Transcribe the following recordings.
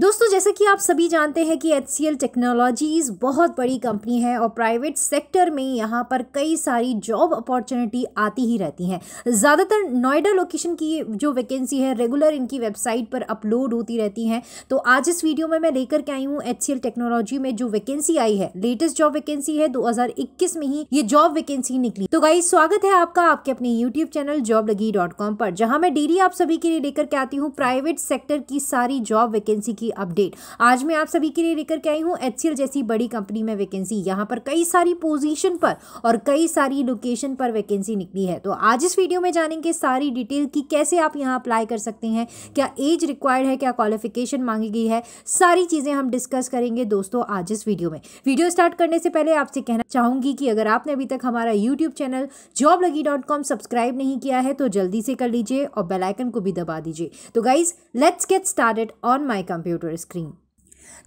दोस्तों जैसे कि आप सभी जानते हैं कि एच टेक्नोलॉजीज़ बहुत बड़ी कंपनी है और प्राइवेट सेक्टर में यहाँ पर कई सारी जॉब अपॉर्चुनिटी आती ही रहती हैं ज़्यादातर नोएडा लोकेशन की जो वैकेंसी है रेगुलर इनकी वेबसाइट पर अपलोड होती रहती हैं तो आज इस वीडियो में मैं लेकर के आई हूँ एच टेक्नोलॉजी में जो वैकेंसी आई है लेटेस्ट जॉब वैकेंसी है दो में ही ये जॉब वैकेंसी निकली तो गाई स्वागत है आपका आपके अपने यूट्यूब चैनल जॉब लगी पर जहां मैं डेली आप सभी के लिए लेकर के आती हूँ प्राइवेट सेक्टर की सारी जॉब वैकेंसी की की अपडेट आज मैं आप सभी के लिए लेकर के आई हूँ एच जैसी बड़ी कंपनी में वैकेंसी यहाँ पर कई सारी पोजीशन पर और कई सारी लोकेशन पर वैकेंसी निकली है तो आज इस वीडियो में जानेंगे सारी डिटेल की कैसे आप यहाँ अप्लाई कर सकते हैं क्या एज रिक्वायर्ड है क्या क्वालिफिकेशन मांगी गई है सारी चीज़ें हम डिस्कस करेंगे दोस्तों आज इस वीडियो में वीडियो स्टार्ट करने से पहले आपसे कहना चाहूँगी कि अगर आपने अभी तक हमारा YouTube channel Job Lagi subscribe नहीं किया है तो जल्दी से कर लीजिए और बेलाइकन को भी दबा दीजिए तो guys let's get start on my computer computer screen.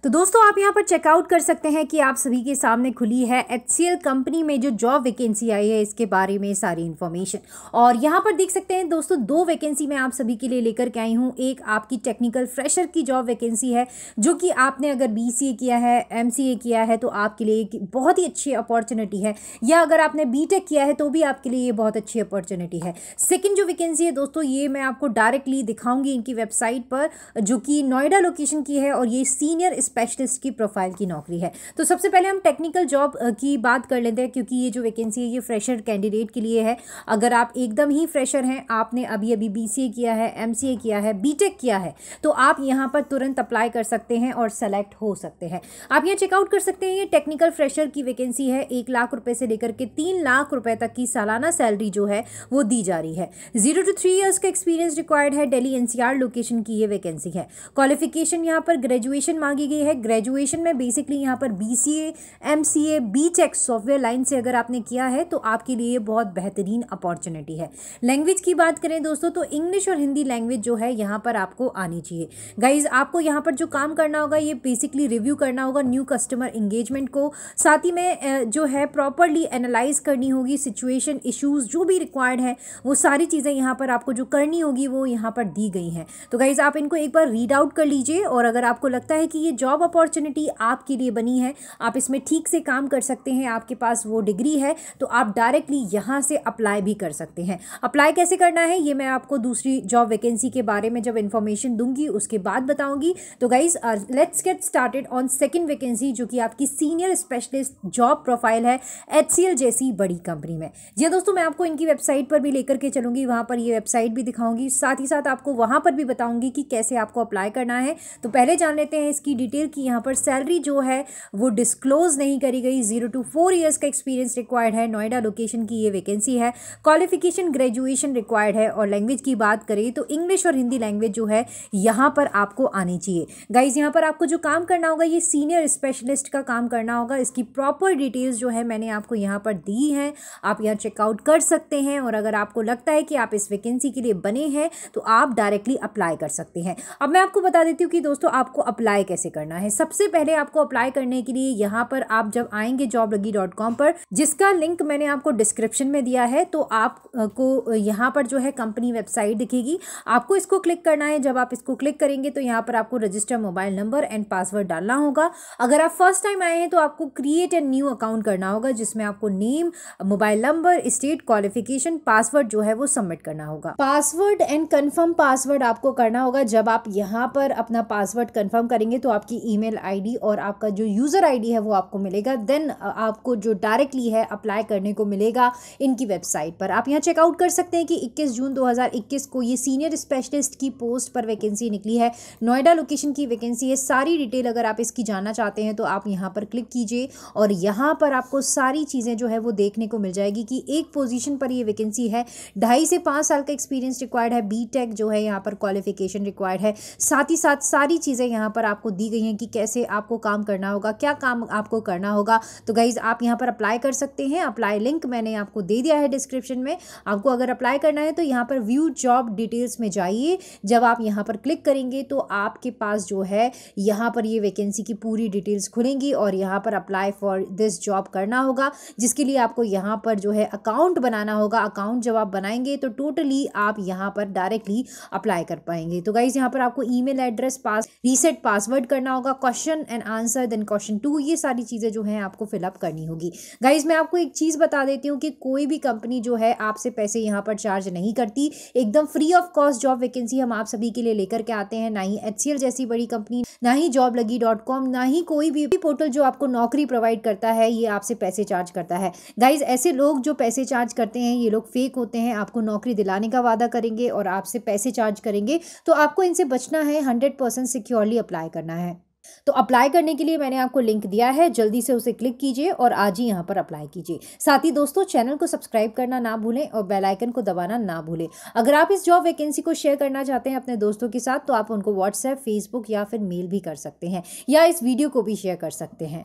तो दोस्तों आप यहाँ पर चेकआउट कर सकते हैं कि आप सभी के सामने खुली है एच कंपनी में जो जॉब वैकेंसी आई है इसके बारे में सारी इन्फॉर्मेशन और यहाँ पर देख सकते हैं दोस्तों दो वैकेंसी मैं आप सभी के लिए लेकर के आई हूँ एक आपकी टेक्निकल फ्रेशर की जॉब वैकेंसी है जो कि आपने अगर बी किया है एम किया है तो आपके लिए एक बहुत ही अच्छी अपॉर्चुनिटी है या अगर आपने बी किया है तो भी आपके लिए ये बहुत अच्छी अपॉर्चुनिटी है सेकेंड जो वैकेंसी है दोस्तों ये मैं आपको डायरेक्टली दिखाऊंगी इनकी वेबसाइट पर जो कि नोएडा लोकेशन की है और ये सीनियर सीनियर स्पेशलिस्ट की प्रोफाइल की नौकरी है तो सबसे पहले हम टेक्निकल जॉब की बात कर लेते हैं क्योंकि ये जो वैकेंसी है ये फ्रेशर कैंडिडेट के लिए है अगर आप एकदम ही फ्रेशर हैं आपने अभी अभी बी किया है एम किया है बी किया है तो आप यहाँ पर तुरंत अप्लाई कर सकते हैं और सेलेक्ट हो सकते हैं आप यहाँ चेकआउट कर सकते हैं ये टेक्निकल फ्रेशर की वैकेंसी है एक लाख रुपये से लेकर के तीन लाख रुपये तक की सालाना सैलरी जो है वो दी जा रही है जीरो टू थ्री ईयर्स का एक्सपीरियंस रिक्वायर्ड है डेली एनसीआर लोकेशन की ये वैकेंसी है क्वालिफिकेशन यहाँ पर ग्रेजुएशन मांगी मांगी गई है ग्रेजुएशन में बेसिकली यहाँ पर B C A M C A B चेक सॉफ्टवेयर लाइन से अगर आपने किया है तो आपके लिए बहुत बेहतरीन अपॉर्चुनिटी है लैंग्वेज की बात करें दोस्तों तो इंग्लिश और हिंदी लैंग्वेज जो है यहाँ पर आपको आनी चाहिए गाइज आपको यहाँ पर जो काम करना होगा ये बेसिकली रिव्यू करना होगा न्यू कस्टमर इंगेजमेंट को साथ ही में जो है प्रॉपरली एनालाइज करनी होगी सिचुएशन इशूज जो भी रिक्वायर्ड है वो सारी चीज़ें यहाँ पर आपको जो करनी होगी वो यहाँ पर दी गई हैं तो गाइज़ आप इनको एक बार रीड आउट कर लीजिए और अगर आपको लगता है कि ये ये जॉब अपॉर्चुनिटी आपके लिए बनी है आप इसमें ठीक से काम कर सकते हैं आपके पास वो डिग्री है तो आप डायरेक्टली यहाँ से अप्लाई भी कर सकते हैं अप्लाई कैसे करना है ये मैं आपको दूसरी जॉब वैकेंसी के बारे में जब इन्फॉर्मेशन दूंगी उसके बाद बताऊँगी तो guys let's get started on second vacancy जो कि आपकी सीनियर स्पेशलिस्ट जॉब प्रोफाइल है एच जैसी बड़ी कंपनी में जी हाँ दोस्तों मैं आपको इनकी वेबसाइट पर भी लेकर के चलूंगी वहाँ पर ये वेबसाइट भी दिखाऊंगी साथ ही साथ आपको वहाँ पर भी बताऊँगी कि कैसे आपको अप्लाई करना है तो पहले जान लेते हैं इसकी डिटेल की यहाँ पर सैलरी जो है वो डिस्क्लोज नहीं करी गई जीरो टू फोर ईयर्स का एक्सपीरियंस रिक्वायर्ड है नोएडा लोकेशन की ये वैकेंसी है क्वालिफिकेशन ग्रेजुएशन रिक्वायर्ड है और लैंग्वेज की बात करें तो इंग्लिश और हिंदी लैंग्वेज जो है यहाँ पर आपको आनी चाहिए गाइज यहाँ पर आपको जो काम करना होगा ये सीनियर स्पेशलिस्ट का काम करना होगा इसकी प्रॉपर डिटेल्स जो है मैंने आपको यहाँ पर दी हैं आप यहाँ चेकआउट कर सकते हैं और अगर आपको लगता है कि आप इस वैकेंसी के लिए बने हैं तो आप डायरेक्टली अप्लाई कर सकते हैं अब मैं आपको बता देती हूँ कि दोस्तों आपको अप्लाई कैसे कैसे करना है सबसे पहले आपको अप्लाई करने के लिए यहाँ पर आप जब आएंगे जॉब लगी डॉट कॉम पर जिसका लिंक मैंने आपको डिस्क्रिप्शन में दिया है तो आपको यहाँ पर जो है कंपनी वेबसाइट दिखेगी आपको इसको क्लिक करना है जब आप इसको क्लिक करेंगे तो यहाँ पर आपको register mobile number and password डालना होगा अगर आप फर्स्ट टाइम आए हैं तो आपको क्रिएट एंड न्यू अकाउंट करना होगा जिसमें आपको name mobile number state qualification password जो है वो सबमिट करना होगा पासवर्ड एंड कन्फर्म पासवर्ड आपको करना होगा जब आप यहाँ पर अपना पासवर्ड कन्फर्म करेंगे तो तो आपकी ईमेल आईडी और आपका जो यूज़र आईडी है वो आपको मिलेगा देन आपको जो डायरेक्टली है अप्लाई करने को मिलेगा इनकी वेबसाइट पर आप यहाँ चेकआउट कर सकते हैं कि 21 जून 2021 को ये सीनियर स्पेशलिस्ट की पोस्ट पर वैकेंसी निकली है नोएडा लोकेशन की वैकेंसी है सारी डिटेल अगर आप इसकी जानना चाहते हैं तो आप यहाँ पर क्लिक कीजिए और यहाँ पर आपको सारी चीज़ें जो है वो देखने को मिल जाएगी कि एक पोजीशन पर ये वैकेंसी है ढाई से पाँच साल का एक्सपीरियंस रिक्वायर्ड है बी जो है यहाँ पर क्वालिफिकेशन रिक्वायर्ड है साथ ही साथ सारी चीज़ें यहाँ पर आपको दी गई हैं कि कैसे आपको काम करना होगा क्या काम आपको करना होगा तो गाइज़ आप यहाँ पर अप्लाई कर सकते हैं अप्लाई लिंक मैंने आपको दे दिया है डिस्क्रिप्शन में आपको अगर अप्लाई करना है तो यहाँ पर व्यू जॉब डिटेल्स में जाइए जब आप यहाँ पर क्लिक करेंगे तो आपके पास जो है यहाँ पर ये वैकेंसी की पूरी डिटेल्स खुलेंगी और यहाँ पर अप्लाई फॉर दिस जॉब करना होगा जिसके लिए आपको यहाँ पर जो है अकाउंट बनाना होगा अकाउंट जब आप बनाएंगे तो टोटली आप यहाँ पर डायरेक्टली अप्लाई कर पाएंगे तो गाइज़ यहाँ पर आपको email address pass reset password करना होगा question and answer then question two ये सारी चीज़ें जो हैं आपको फिलअप करनी होगी गाइज मैं आपको एक चीज़ बता देती हूँ कि कोई भी कंपनी जो है आपसे पैसे यहाँ पर चार्ज नहीं करती एकदम free of cost job vacancy हम आप सभी के लिए लेकर के आते हैं ना ही एच जैसी बड़ी कंपनी ना ही जॉब लगी डॉट कॉम ना ही कोई भी पोर्टल जो आपको नौकरी प्रोवाइड करता है ये आपसे पैसे चार्ज करता है गाइज ऐसे लोग जो पैसे चार्ज करते हैं ये लोग फेक होते हैं आपको नौकरी दिलाने का वादा करेंगे और आपसे पैसे चार्ज करेंगे तो आपको इनसे बचना है हंड्रेड परसेंट सिक्योरली अप्लाई करना है है तो अप्लाई करने के लिए मैंने आपको लिंक दिया है जल्दी से उसे क्लिक कीजिए और आज ही यहाँ पर अप्लाई कीजिए साथ ही दोस्तों चैनल को सब्सक्राइब करना ना भूलें और बेल आइकन को दबाना ना भूलें अगर आप इस जॉब वैकेंसी को शेयर करना चाहते हैं अपने दोस्तों के साथ तो आप उनको व्हाट्सएप फेसबुक या फिर मेल भी कर सकते हैं या इस वीडियो को भी शेयर कर सकते हैं